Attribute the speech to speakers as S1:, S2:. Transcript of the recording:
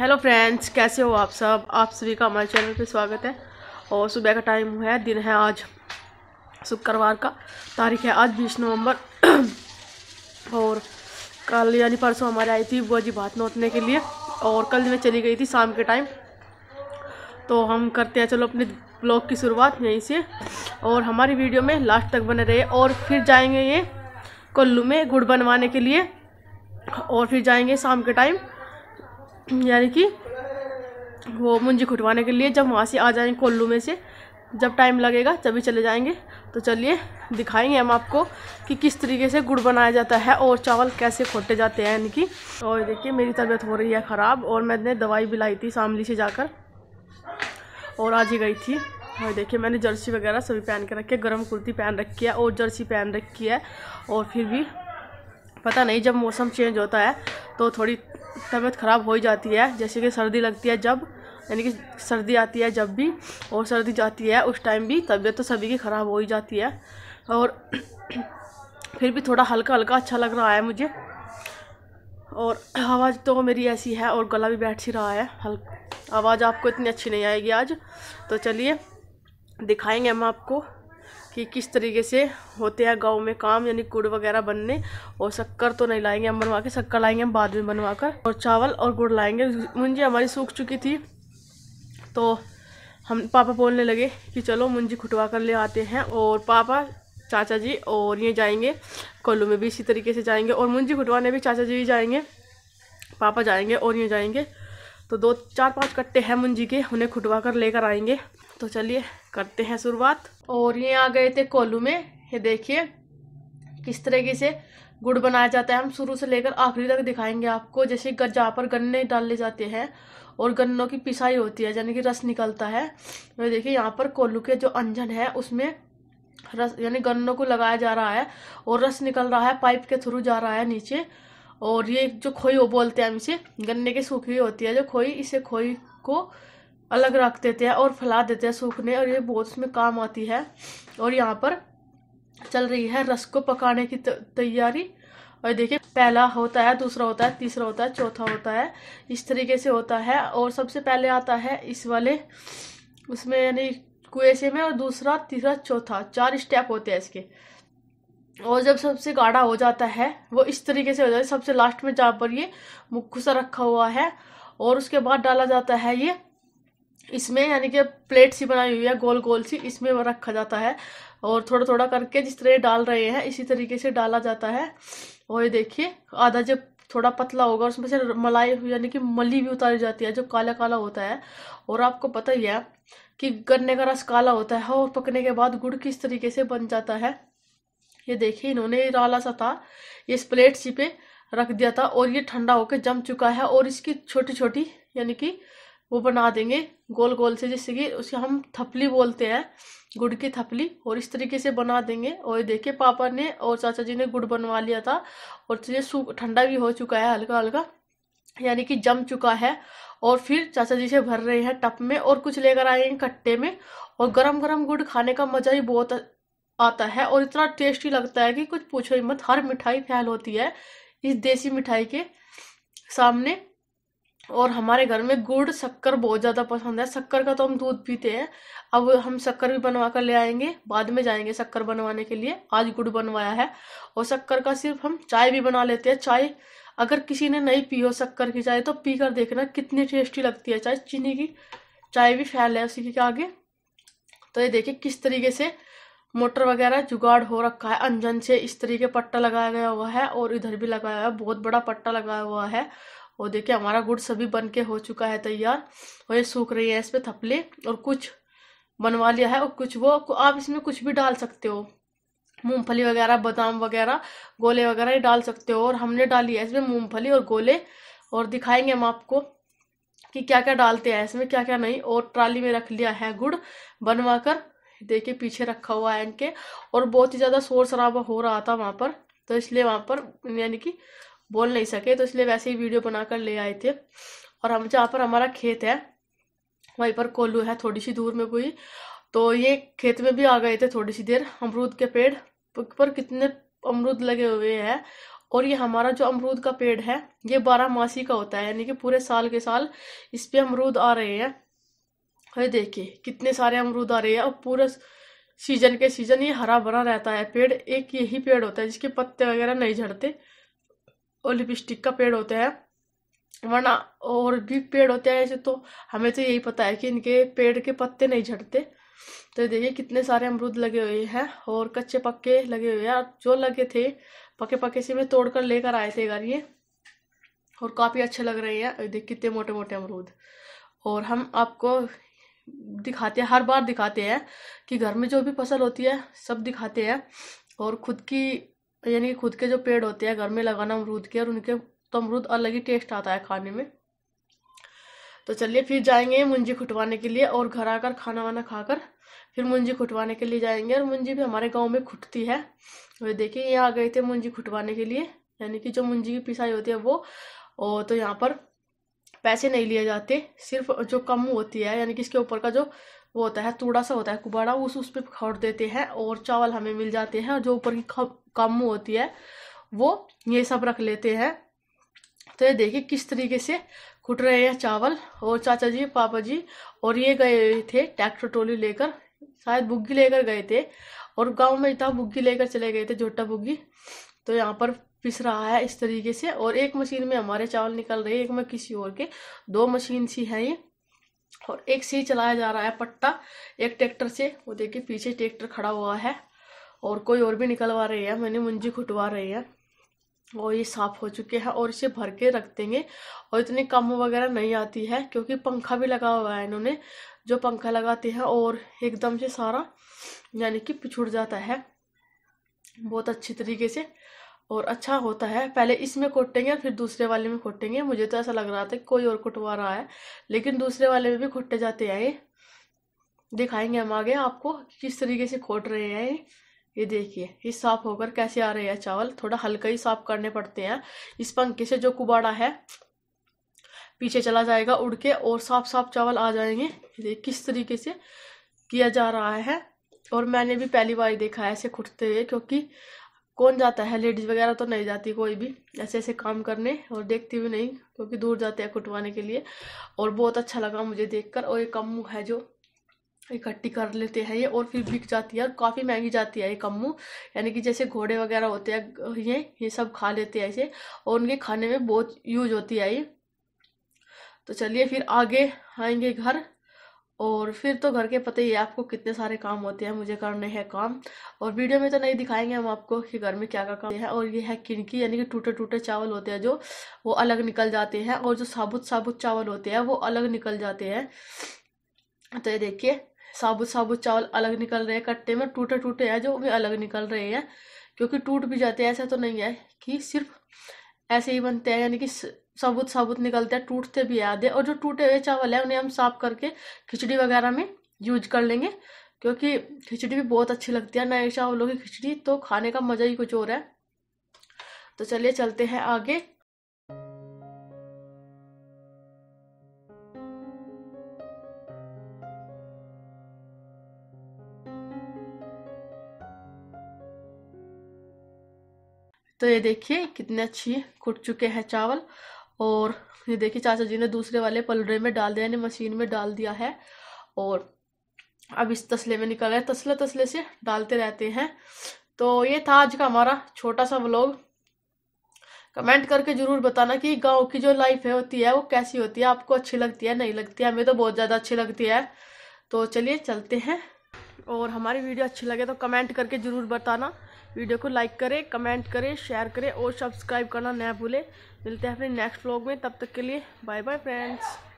S1: hello friends कैसे हो आप सब आप सभी का हमारे चैनल पे स्वागत है और सुबह का टाइम हुआ है दिन है आज शुक्रवार का तारीख है आज बीस नवंबर और कल यानी परसों हमारे आई थी बुआ जी भात नोतने के लिए और कल मैं चली गई थी शाम के टाइम तो हम करते हैं चलो अपने ब्लॉग की शुरुआत यहीं से और हमारी वीडियो में लास्ट तक बने रहे और फिर जाएंगे ये कुल्लू में गुड़ बनवाने के लिए और फिर जाएंगे शाम के टाइम यानी कि वो मुंजी खुटवाने के लिए जब वहाँ से आ जाएंगे कोल्लू में से जब टाइम लगेगा तभी चले जाएंगे तो चलिए दिखाएंगे हम आपको कि किस तरीके से गुड़ बनाया जाता है और चावल कैसे खोटे जाते हैं यानी कि और देखिए मेरी तबीयत हो रही है ख़राब और मैंने दवाई भी लाई थी शामली से जाकर और आज ही गई थी और देखिए मैंने जर्सी वगैरह सभी पहन के रखी है गर्म कुर्ती पहन रखी है और जर्सी पहन रखी है और फिर भी पता नहीं जब मौसम चेंज होता है तो थोड़ी तबीयत ख़राब हो ही जाती है जैसे कि सर्दी लगती है जब यानी कि सर्दी आती है जब भी और सर्दी जाती है उस टाइम भी तबीयत तो सभी की ख़राब हो ही जाती है और फिर भी थोड़ा हल्का हल्का अच्छा लग रहा है मुझे और आवाज़ तो मेरी ऐसी है और गला भी बैठ ही रहा है हल्का आवाज़ आपको इतनी अच्छी नहीं आएगी आज तो चलिए दिखाएंगे हम आपको कि किस तरीके से होते हैं गांव में काम यानी गुड़ वगैरह बनने और शक्कर तो नहीं लाएंगे हम बनवा के शक्कर लाएंगे हम बाद में बनवा कर और चावल और गुड़ लाएंगे मुंजी हमारी सूख चुकी थी तो हम पापा बोलने लगे कि चलो मुंजी खुटवा कर ले आते हैं और पापा चाचा जी और ये जाएंगे कोल्लू में भी इसी तरीके से जाएंगे और मुंजी खुटवाने भी चाचा जी भी जाएंगे पापा जाएंगे और ये जाएंगे तो दो चार पांच कट्टे हैं मुंजी के उन्हें खुटवा कर लेकर आएंगे तो चलिए करते हैं शुरुआत और ये आ गए थे कोलू में ये देखिए किस तरीके से गुड़ बनाया जाता है हम शुरू से लेकर आखिरी तक दिखाएंगे आपको जैसे जहाँ पर गन्ने डाले जाते हैं और गन्नों की पिसाई होती है यानी कि रस निकलता है तो ये तो देखिए यहाँ पर कोल्लू के जो अंजन है उसमें रस यानी गन्नों को लगाया जा रहा है और रस निकल रहा है पाइप के थ्रू जा रहा है नीचे और ये जो खोई वो बोलते हैं हम इसे गन्ने की सूखी होती है जो खोई इसे खोई को अलग रख देते हैं और फैला देते हैं सूखने और ये बहुत उसमें काम आती है और यहाँ पर चल रही है रस को पकाने की तैयारी और देखिए पहला होता है दूसरा होता है तीसरा होता है चौथा होता है इस तरीके से होता है और सबसे पहले आता है इस वाले उसमें यानी कुएसे में और दूसरा तीसरा चौथा चार स्टेप होते हैं इसके और जब सबसे गाढ़ा हो जाता है वो इस तरीके से हो जाता है सबसे लास्ट में जहाँ पर ये मुक्कू सा रखा हुआ है और उसके बाद डाला जाता है ये इसमें यानी कि प्लेट सी बनाई हुई है गोल गोल सी इसमें वो रखा जाता है और थोड़ा थोड़ा करके जिस तरह डाल रहे हैं इसी तरीके से डाला जाता है और ये देखिए आधा जब थोड़ा पतला होगा उसमें से मलाई यानी कि मली भी उतारी जाती है जो काला काला होता है और आपको पता ही है कि गन्ने का रस काला होता है और पकने के बाद गुड़ किस तरीके से बन जाता है ये देखिए इन्होंने रला सा था ये इस प्लेट सी पे रख दिया था और ये ठंडा होकर जम चुका है और इसकी छोटी छोटी यानी कि वो बना देंगे गोल गोल से जैसे कि उसे हम थपली बोलते हैं गुड़ की थपली और इस तरीके से बना देंगे और ये देखिए पापा ने और चाचा जी ने गुड़ बनवा लिया था और तो ये सूख ठंडा भी हो चुका है हल्का हल्का यानी कि जम चुका है और फिर चाचा जी से भर रहे हैं टप में और कुछ लेकर आएंगे कट्टे में और गरम गरम गुड़ खाने का मज़ा ही बहुत आता है और इतना टेस्टी लगता है कि कुछ पूछो ही मत हर मिठाई फैल होती है इस देसी मिठाई के सामने और हमारे घर में गुड़ शक्कर बहुत ज़्यादा पसंद है शक्कर का तो हम दूध पीते हैं अब हम शक्कर भी बनवा कर ले आएंगे बाद में जाएंगे शक्कर बनवाने के लिए आज गुड़ बनवाया है और शक्कर का सिर्फ हम चाय भी बना लेते हैं चाय अगर किसी ने नहीं पी हो शक्कर की चाय तो पी कर देखना कितनी टेस्टी लगती है चाय चीनी की चाय भी फैल है उसी के आगे तो ये देखिए किस तरीके से मोटर वगैरह जुगाड़ हो रखा है अंजन से इस तरीके पट्टा लगाया गया हुआ है और इधर भी लगाया हुआ है बहुत बड़ा पट्टा लगाया हुआ है और देखिए हमारा गुड़ सभी बन के हो चुका है तैयार और ये सूख रही है इस पर थपले और कुछ बनवा लिया है और कुछ वो आप इसमें कुछ भी डाल सकते हो मूंगफली वगैरह बादाम वगैरह गोले वगैरह ये डाल सकते हो और हमने डाली है इसमें मूंगफली और गोले और दिखाएंगे हम आपको कि क्या क्या डालते हैं इसमें क्या क्या नहीं और ट्राली में रख लिया है गुड़ बनवा कर देखे पीछे रखा हुआ है इनके और बहुत ही ज़्यादा शोर शराबा हो रहा था वहाँ पर तो इसलिए वहाँ पर यानी कि बोल नहीं सके तो इसलिए वैसे ही वीडियो बनाकर ले आए थे और हम जहाँ पर हमारा खेत है वहीं पर कोल्लू है थोड़ी सी दूर में कोई तो ये खेत में भी आ गए थे थोड़ी सी देर अमरूद के पेड़ पर कितने अमरूद लगे हुए हैं और ये हमारा जो अमरूद का पेड़ है ये बारह मासी का होता है यानी कि पूरे साल के साल इस पर अमरूद आ रहे हैं अरे देखिए कितने सारे अमरूद आ रहे हैं और पूरा सीजन के सीजन ये हरा भरा रहता है पेड़ एक यही पेड़ होता है जिसके पत्ते वगैरह नहीं झड़ते और लिपस्टिक का पेड़ होता है वरना और भी पेड़ होते हैं ऐसे तो हमें तो यही पता है कि इनके पेड़ के पत्ते नहीं झड़ते तो देखिए कितने सारे अमरूद लगे हुए हैं और कच्चे पक्के लगे हुए हैं जो लगे थे पके पके से मैं तोड़ कर लेकर आए थे घर ये और काफ़ी अच्छे लग रहे हैं देखिए कितने मोटे मोटे अमरूद और हम आपको दिखाते हैं हर बार दिखाते हैं कि घर में जो भी फसल होती है सब दिखाते हैं और खुद की यानी खुद के जो पेड़ होते हैं घर में लगाना अमरूद के और उनके तो अमरूद अलग ही टेस्ट आता है खाने में तो चलिए फिर जाएंगे मुंजी खुटवाने के लिए और घर आकर खाना वाना खाकर फिर मुंजी खुटवाने के लिए जाएंगे और मुंजी भी हमारे गांव में खुटती है वे देखिए ये आ गए थे मुंजी खुटवाने के लिए यानी कि जो मुंजी की पिसाई होती है वो और तो यहाँ पर पैसे नहीं लिए जाते सिर्फ जो कम होती है यानी कि इसके ऊपर का जो वो होता है थोड़ा सा होता है कुबाड़ा उस उस पर खोट देते हैं और चावल हमें मिल जाते हैं और जो ऊपर की कम होती है वो ये सब रख लेते हैं तो ये देखिए किस तरीके से कुट रहे हैं चावल और चाचा जी पापा जी और ये गए थे ट्रैक्टर ट्रोली लेकर शायद बुग्गी लेकर गए थे और गांव में था बुग्गी लेकर चले गए थे झोटा बुग्गी तो यहाँ पर पिस रहा है इस तरीके से और एक मशीन में हमारे चावल निकल रहे हैं एक में किसी और के दो मशीन सी है ये और एक से चलाया जा रहा है पट्टा एक ट्रैक्टर से वो देखिए पीछे ट्रैक्टर खड़ा हुआ है और कोई और भी निकलवा रहे हैं मैंने मुंजी खुटवा रही है और ये साफ हो चुके हैं और इसे भर के रख देंगे और इतनी कम वगैरह नहीं आती है क्योंकि पंखा भी लगा हुआ है इन्होंने जो पंखा लगाते हैं और एकदम से सारा यानी कि पिछुड़ जाता है बहुत अच्छी तरीके से और अच्छा होता है पहले इसमें कोटेंगे फिर दूसरे वाले में खोटेंगे मुझे तो ऐसा लग रहा था कोई और कुटवा रहा है लेकिन दूसरे वाले में भी खोटे जाते हैं ये दिखाएंगे हम आगे आपको किस तरीके से खोट रहे हैं ये ये देखिए ये साफ होकर कैसे आ रहे हैं चावल थोड़ा हल्का ही साफ करने पड़ते हैं इस पंखे से जो कुबाड़ा है पीछे चला जाएगा उड़ के और साफ साफ चावल आ जाएंगे ये किस तरीके से किया जा रहा है और मैंने भी पहली बार देखा है ऐसे खुटते हुए क्योंकि कौन जाता है लेडीज़ वगैरह तो नहीं जाती कोई भी ऐसे ऐसे काम करने और देखती भी नहीं क्योंकि दूर जाते हैं कुटवाने के लिए और बहुत अच्छा लगा मुझे देखकर और ये कम्मू है जो इकट्ठी कर लेते हैं ये और फिर बिक जाती है और काफ़ी महंगी जाती है ये कम्मू यानी कि जैसे घोड़े वगैरह होते हैं ये ये सब खा लेते हैं ऐसे और उनके खाने में बहुत यूज होती है ये तो चलिए फिर आगे आएंगे घर और फिर तो घर के पता ही आपको कितने सारे काम होते हैं मुझे करने हैं काम और वीडियो में तो नहीं दिखाएंगे हम आपको कि घर में क्या क्या काम है और ये है किनकी यानी कि टूटे टूटे चावल होते हैं जो वो अलग निकल जाते हैं और जो साबुत साबुत चावल होते हैं वो अलग निकल जाते हैं तो ये देखिए साबुत साबुत चावल अलग निकल रहे हैं कट्टे में टूटे टूटे हैं जो भी अलग निकल रहे हैं क्योंकि टूट भी जाते हैं ऐसा तो नहीं है कि सिर्फ ऐसे ही बनते हैं यानी कि साबुत साबुत निकलते हैं टूटते भी आधे और जो टूटे हुए चावल है उन्हें हम साफ करके खिचड़ी वगैरह में यूज कर लेंगे क्योंकि खिचड़ी भी बहुत अच्छी लगती है नए चावलों की खिचड़ी तो खाने का मज़ा ही कुछ और है तो चलिए चलते हैं आगे तो ये देखिए कितने अच्छी कुट चुके हैं चावल और ये देखिए चाचा जी ने दूसरे वाले पलड़े में डाल दिया यानी मशीन में डाल दिया है और अब इस तसले में निकल रहे तसले तसले से डालते रहते हैं तो ये था आज का हमारा छोटा सा व्लॉग कमेंट करके जरूर बताना कि गांव की जो लाइफ है होती है वो कैसी होती है आपको अच्छी लगती है नहीं लगती है हमें तो बहुत ज़्यादा अच्छी लगती है तो चलिए चलते हैं और हमारी वीडियो अच्छी लगे तो कमेंट करके ज़रूर बताना वीडियो को लाइक करें कमेंट करें शेयर करें और सब्सक्राइब करना ना भूलें मिलते हैं अपने नेक्स्ट व्लॉग में तब तक के लिए बाय बाय फ्रेंड्स